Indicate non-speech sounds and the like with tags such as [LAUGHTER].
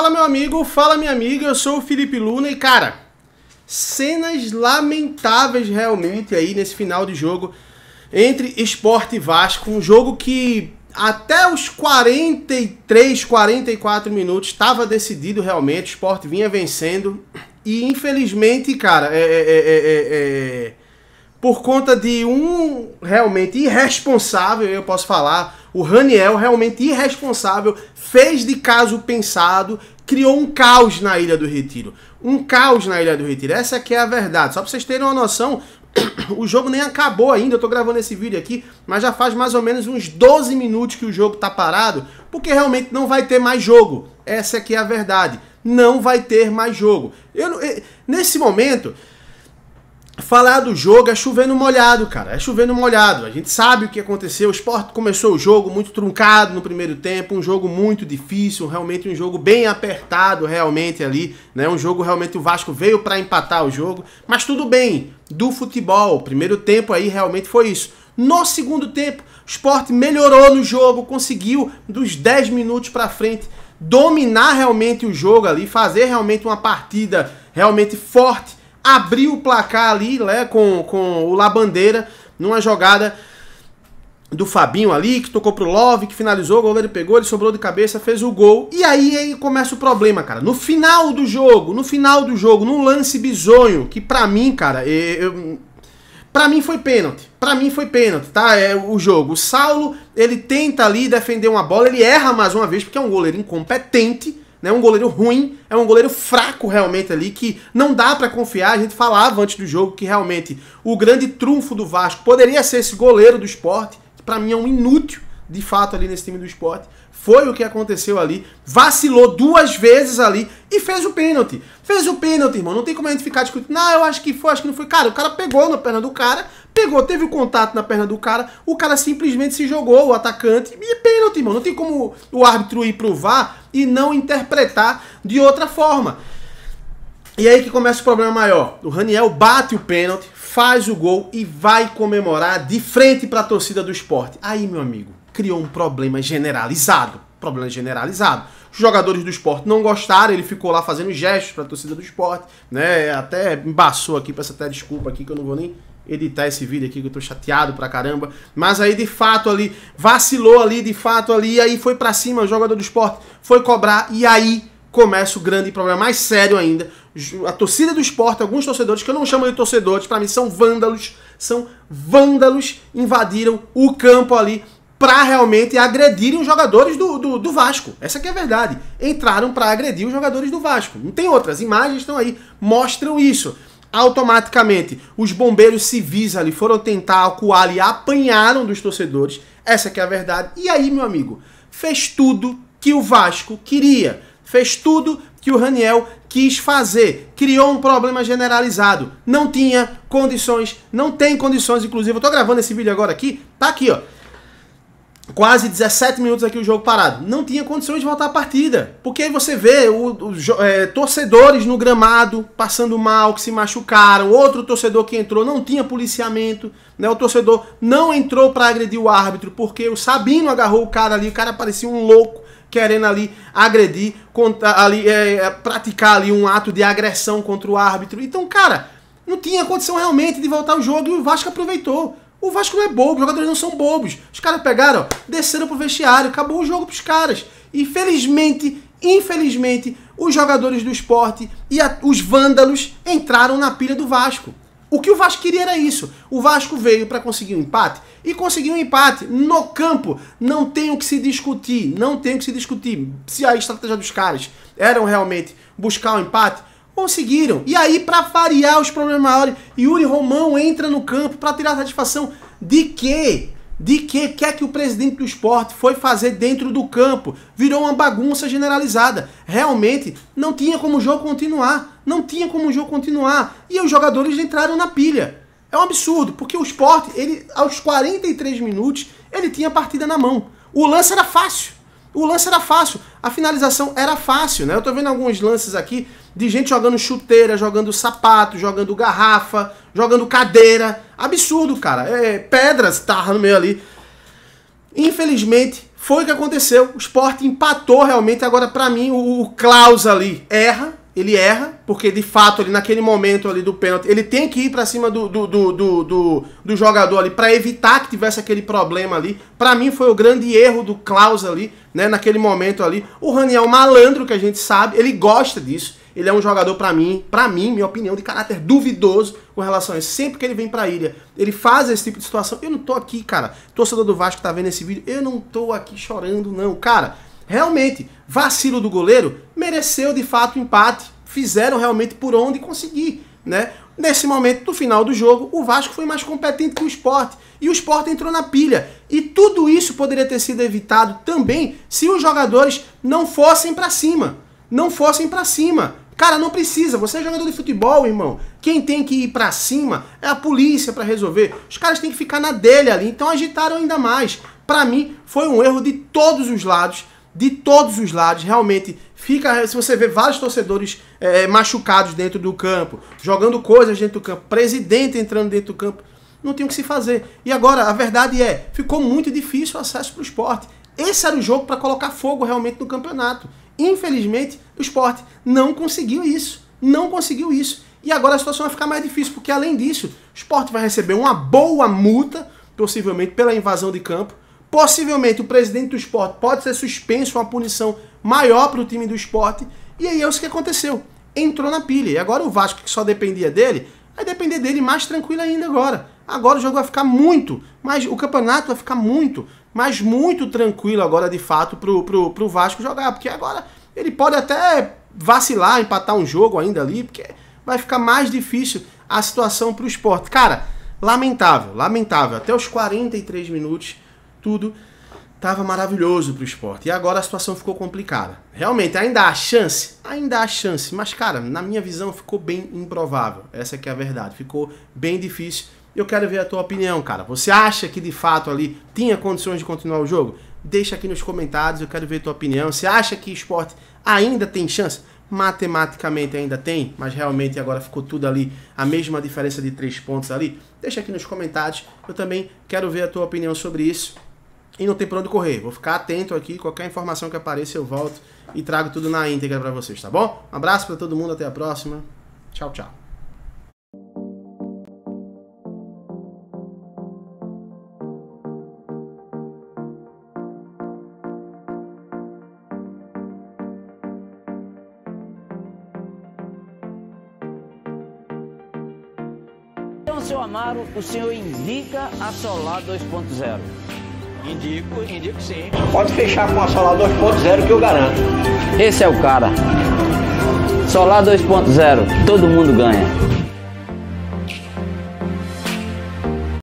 Fala meu amigo, fala minha amiga, eu sou o Felipe Luna e cara, cenas lamentáveis realmente aí nesse final de jogo entre Esporte e Vasco, um jogo que até os 43, 44 minutos estava decidido realmente, o Esporte vinha vencendo e infelizmente, cara, é é é, é, é, é, por conta de um realmente irresponsável, eu posso falar, o Raniel, realmente irresponsável, fez de caso pensado, criou um caos na Ilha do Retiro. Um caos na Ilha do Retiro. Essa aqui é, é a verdade. Só pra vocês terem uma noção, [COUGHS] o jogo nem acabou ainda, eu tô gravando esse vídeo aqui, mas já faz mais ou menos uns 12 minutos que o jogo tá parado, porque realmente não vai ter mais jogo. Essa aqui é, é a verdade. Não vai ter mais jogo. Eu, eh, nesse momento, falar do jogo é chovendo molhado, cara. É chovendo molhado. A gente sabe o que aconteceu. O Sport começou o jogo muito truncado no primeiro tempo, um jogo muito difícil, realmente um jogo bem apertado, realmente ali, né? Um jogo realmente o Vasco veio para empatar o jogo, mas tudo bem. Do futebol, o primeiro tempo aí realmente foi isso. No segundo tempo, o Sport melhorou no jogo, conseguiu dos 10 minutos para frente dominar realmente o jogo ali, fazer realmente uma partida realmente forte abriu o placar ali, né, com, com o Labandeira, numa jogada do Fabinho ali, que tocou pro Love, que finalizou, o goleiro pegou, ele sobrou de cabeça, fez o gol. E aí, aí começa o problema, cara. No final do jogo, no final do jogo, num lance bizonho, que pra mim, cara, eu, mim foi pênalti. Pra mim foi pênalti, tá? É o jogo. O Saulo, ele tenta ali defender uma bola, ele erra mais uma vez, porque é um goleiro incompetente. Né? É um goleiro ruim, é um goleiro fraco realmente ali, que não dá para confiar. A gente falava antes do jogo que realmente o grande trunfo do Vasco poderia ser esse goleiro do esporte, que para mim é um inútil de fato ali nesse time do esporte. Foi o que aconteceu ali. Vacilou duas vezes ali e fez o pênalti. Fez o pênalti, irmão. Não tem como a gente ficar discutindo. Não, eu acho que foi, acho que não foi. Cara, o cara pegou na perna do cara, pegou, teve o contato na perna do cara, o cara simplesmente se jogou, o atacante. E pênalti, irmão. Não tem como o árbitro ir pro VAR e não interpretar de outra forma. E aí que começa o problema maior. O Raniel bate o pênalti, faz o gol e vai comemorar de frente para a torcida do esporte. Aí, meu amigo, criou um problema generalizado. Problema generalizado. Os jogadores do esporte não gostaram, ele ficou lá fazendo gestos para a torcida do esporte, né? Até embaçou aqui, peço até desculpa aqui que eu não vou nem editar esse vídeo aqui que eu tô chateado pra caramba, mas aí de fato ali vacilou ali, de fato ali, aí foi para cima o jogador do esporte, foi cobrar e aí começa o grande problema mais sério ainda. A torcida do esporte, alguns torcedores que eu não chamo de torcedores, para mim são vândalos, são vândalos invadiram o campo ali para realmente agredirem os jogadores do, do, do, Vasco. Essa que é a verdade. Entraram para agredir os jogadores do Vasco. Não tem outras. Imagens estão aí, mostram isso. Automaticamente, os bombeiros civis ali foram tentar acuar ali, apanharam dos torcedores. Essa que é a verdade. E aí, meu amigo, fez tudo que o Vasco queria. Fez tudo que o Raniel quis fazer. Criou um problema generalizado. Não tinha condições, não tem condições. Inclusive, eu tô gravando esse vídeo agora aqui. Tá aqui, ó quase 17 minutos aqui o jogo parado. Não tinha condições de voltar a partida. Porque aí você vê o, o é, torcedores no gramado passando mal, que se machucaram. Outro torcedor que entrou não tinha policiamento. Né? O torcedor não entrou para agredir o árbitro, porque o Sabino agarrou o cara ali. O cara parecia um louco querendo ali agredir, contra, ali, é, é praticar ali um ato de agressão contra o árbitro. Então, cara, não tinha condição realmente de voltar o jogo e o Vasco aproveitou. O Vasco não é bobo, os jogadores não são bobos. Os caras pegaram, desceram pro vestiário, acabou o jogo pros caras. E infelizmente, os jogadores do esporte e a, os vândalos entraram na pilha do Vasco. O que o Vasco queria era isso. O Vasco veio para conseguir um empate e conseguiu um empate no campo. Não tem o que se discutir, não tem o que se discutir. Se a estratégia dos caras eram realmente buscar o um empate, Conseguiram. E aí, para variar os problemas maiores, Yuri Romão entra no campo para tirar satisfação de quê? De que quer é que o presidente do esporte foi fazer dentro do campo? Virou uma bagunça generalizada. Realmente não tinha como o jogo continuar. Não tinha como o jogo continuar. E os jogadores entraram na pilha. É um absurdo, porque o esporte, ele, aos 43 minutos, ele tinha a partida na mão. O lance era fácil. O lance era fácil, a finalização era fácil, né? Eu tô vendo alguns lances aqui de gente jogando chuteira, jogando sapato, jogando garrafa, jogando cadeira. Absurdo, cara. É, pedras tava no meio ali. Infelizmente, foi o que aconteceu. O Sport empatou realmente. Agora, para mim, o, o Klaus ali erra, ele erra, porque de fato ali naquele momento ali do pênalti, ele tem que ir para cima do, do, do, do, do jogador ali para evitar que tivesse aquele problema ali. Para mim foi o grande erro do Klaus ali, né, naquele momento ali. O Raniel malandro que a gente sabe, ele gosta disso. Ele é um jogador para mim, para mim, minha opinião, de caráter duvidoso com relação a isso. Sempre que ele vem pra ilha, ele faz esse tipo de situação. Eu não tô aqui, cara. Torcedor do Vasco tá vendo esse vídeo, eu não tô aqui chorando não, cara. Realmente, vacilo do goleiro, mereceu de fato o empate. Fizeram realmente por onde conseguir, né? Nesse momento, do final do jogo, o Vasco foi mais competente que o esporte. E o esporte entrou na pilha. E tudo isso poderia ter sido evitado também se os jogadores não fossem para cima. Não fossem para cima. Cara, não precisa. Você é jogador de futebol, irmão. Quem tem que ir para cima é a polícia para resolver. Os caras têm que ficar na dele ali. Então agitaram ainda mais. Para mim, foi um erro de todos os lados de todos os lados. Realmente, fica. Se você vê vários torcedores é, é, machucados dentro do campo, jogando coisas dentro do campo, presidente entrando dentro do campo, não tinha o que se fazer. E agora, a verdade é, ficou muito difícil o acesso para o esporte. Esse era o jogo para colocar fogo realmente no campeonato. Infelizmente, o esporte não conseguiu isso. Não conseguiu isso. E agora a situação vai ficar mais difícil, porque além disso, o esporte vai receber uma boa multa, possivelmente pela invasão de campo Possivelmente o presidente do esporte pode ser suspenso, uma punição maior para o time do esporte. E aí é isso que aconteceu. Entrou na pilha. E agora o Vasco, que só dependia dele, vai depender dele mais tranquilo ainda agora. Agora o jogo vai ficar muito, mas o campeonato vai ficar muito, mas muito tranquilo agora de fato pro, pro, pro Vasco jogar. Porque agora ele pode até vacilar, empatar um jogo ainda ali, porque vai ficar mais difícil a situação pro esporte. Cara, lamentável, lamentável. Até os 43 minutos tudo estava maravilhoso para o esporte. E agora a situação ficou complicada. Realmente, ainda há chance? Ainda há chance. Mas, cara, na minha visão, ficou bem improvável. Essa é a verdade. Ficou bem difícil. Eu quero ver a tua opinião, cara. Você acha que de fato ali tinha condições de continuar o jogo? Deixa aqui nos comentários, eu quero ver a tua opinião. Você acha que esporte ainda tem chance? matematicamente ainda tem, mas realmente agora ficou tudo ali, a mesma diferença de três pontos ali? Deixa aqui nos comentários, eu também quero ver a tua opinião sobre isso e não tem pra onde correr. Vou ficar atento aqui, qualquer informação que apareça eu volto e trago tudo na íntegra para vocês, tá bom? Um abraço para todo mundo, até a próxima. Tchau, tchau. Então, seu Amaro, o senhor indica a Solar 2.0? Indico, indico sim. Pode fechar com a Solar 2.0 que eu garanto. Esse é o cara. Solar 2.0, todo mundo ganha.